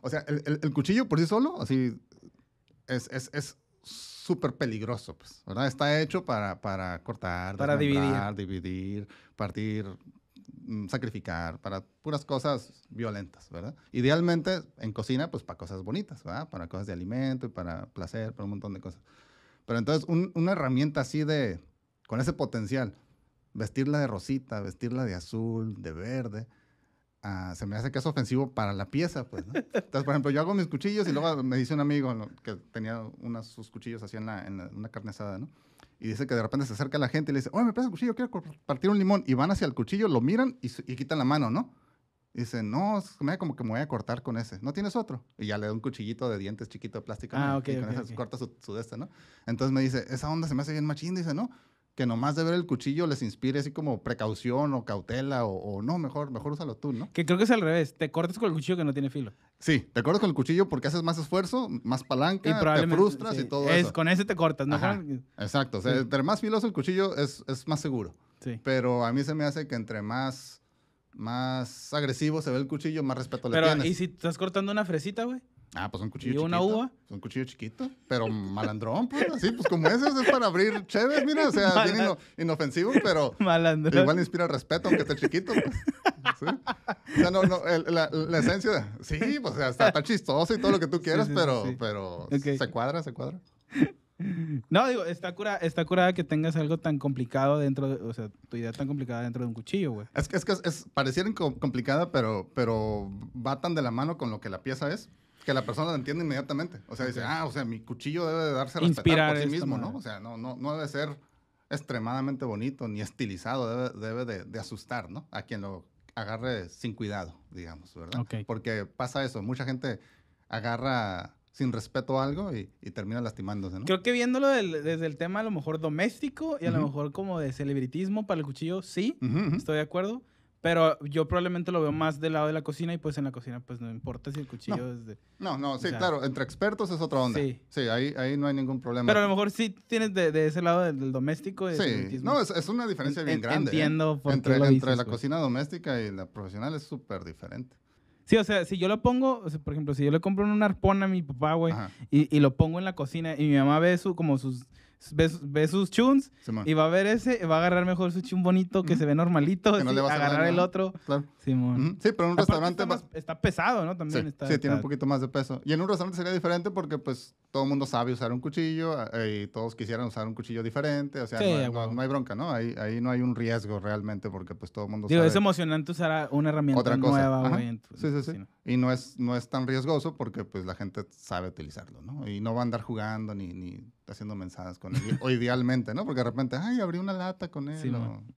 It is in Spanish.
O sea, el, cuchillo por sí solo, así, es súper peligroso, pues, ¿verdad? Está hecho para, cortar, para dividir. dividir, partir, mm, sacrificar, para puras cosas violentas, ¿verdad? Idealmente en cocina, pues para cosas bonitas, ¿verdad? Para cosas de alimento y para placer, para un montón de cosas. Pero entonces una herramienta así de, con ese potencial, vestirla de rosita, vestirla de azul, de verde, Ah, se me hace que es ofensivo para la pieza, pues, Entonces, por ejemplo, yo hago mis cuchillos y luego me dice un amigo que tenía unas, sus cuchillos así en, en una carne ¿no? Y dice que de repente se acerca la gente y le dice, oye, me parece cuchillo, quiero partir un limón. Y van hacia el cuchillo, lo miran y, quitan la mano, ¿no? Y dice, no, me como que me voy a cortar con ese. ¿No tienes otro? Y ya le da un cuchillito de dientes chiquito de plástico. Ah, Y con corta su, de este, ¿no? Entonces me dice, esa onda se me hace bien machín. Dice, no, que nomás de ver el cuchillo les inspire así como precaución o cautela o, no, mejor, mejor úsalo tú, ¿no? Que creo que es al revés, te cortas con el cuchillo que no tiene filo. Sí, te cortas con el cuchillo porque haces más esfuerzo, más palanca, y te frustras y todo es, Con ese te cortas, ¿no? Exacto, entre más filoso el cuchillo es, más seguro. Sí. Pero a mí se me hace que entre más, más agresivo se ve el cuchillo, más respeto le tienes. ¿y si estás cortando una fresita, güey? Ah, pues un cuchillo chiquito. ¿Y una uva? Es pues un cuchillo chiquito, pero malandrón, pues así, pues como ese es para abrir chéves, mira, o sea, bien inofensivo, pero malandrón. igual inspira respeto aunque esté chiquito. Pues. O sea, no, no, la, esencia, sí, pues o sea, está, tan chistoso y todo lo que tú quieras, pero, pero se cuadra, se cuadra. No, digo, está, cura, está curada que tengas algo tan complicado dentro de, o sea, tu idea tan complicada dentro de un cuchillo, güey. Es que es, que es, pareciera complicada, pero, pero va tan de la mano con lo que la pieza es que la persona lo entiende inmediatamente. O sea, dice, ah, o sea, mi cuchillo debe de darse a respetar por sí mismo, ¿no? O sea, no, no, no debe ser extremadamente bonito ni estilizado, debe, de, asustar, ¿no? A quien lo agarre sin cuidado, digamos, ¿verdad? Porque pasa eso, mucha gente agarra sin respeto algo y, termina lastimándose, ¿no? Creo que viéndolo desde el tema a lo mejor doméstico y a lo mejor como de celebritismo para el cuchillo, sí, estoy de acuerdo. Pero yo probablemente lo veo más del lado de la cocina y pues en la cocina pues no importa si el cuchillo es de... No, no, sí, claro, entre expertos es otra onda. Sí. ahí, ahí no hay ningún problema. Pero a lo mejor sí tienes de, ese lado del, doméstico. sí, no, es, una diferencia bien grande. ¿eh? Entiendo por entre, qué Entre la pues. cocina doméstica y la profesional es súper diferente. Sí, o sea, si yo lo pongo, por ejemplo, si yo le compro una arpón a mi papá, güey, y, y, lo pongo en la cocina y mi mamá ve su, como sus ve, sus chuns y va a ver ese, va a agarrar mejor su chun bonito que se ve normalito, y no le a agarrar el otro. Sí, pero en un restaurante... Está, pesado, ¿no? También sí, está, tiene un poquito más de peso. Y en un restaurante sería diferente porque pues todo el mundo sabe usar un cuchillo ah, eh, y todos quisieran usar un cuchillo diferente, o sea, no, hay, bronca, ¿no? Ahí, no hay un riesgo realmente porque pues todo el mundo Digo, sabe... es emocionante usar una herramienta Otra cosa. nueva, sí, sí, pues, sí. Y no es, no es tan riesgoso porque pues la gente sabe utilizarlo, ¿no? Y no va a andar jugando ni, ni haciendo mensajes con él, o idealmente, ¿no? Porque de repente, ay, abrí una lata con él.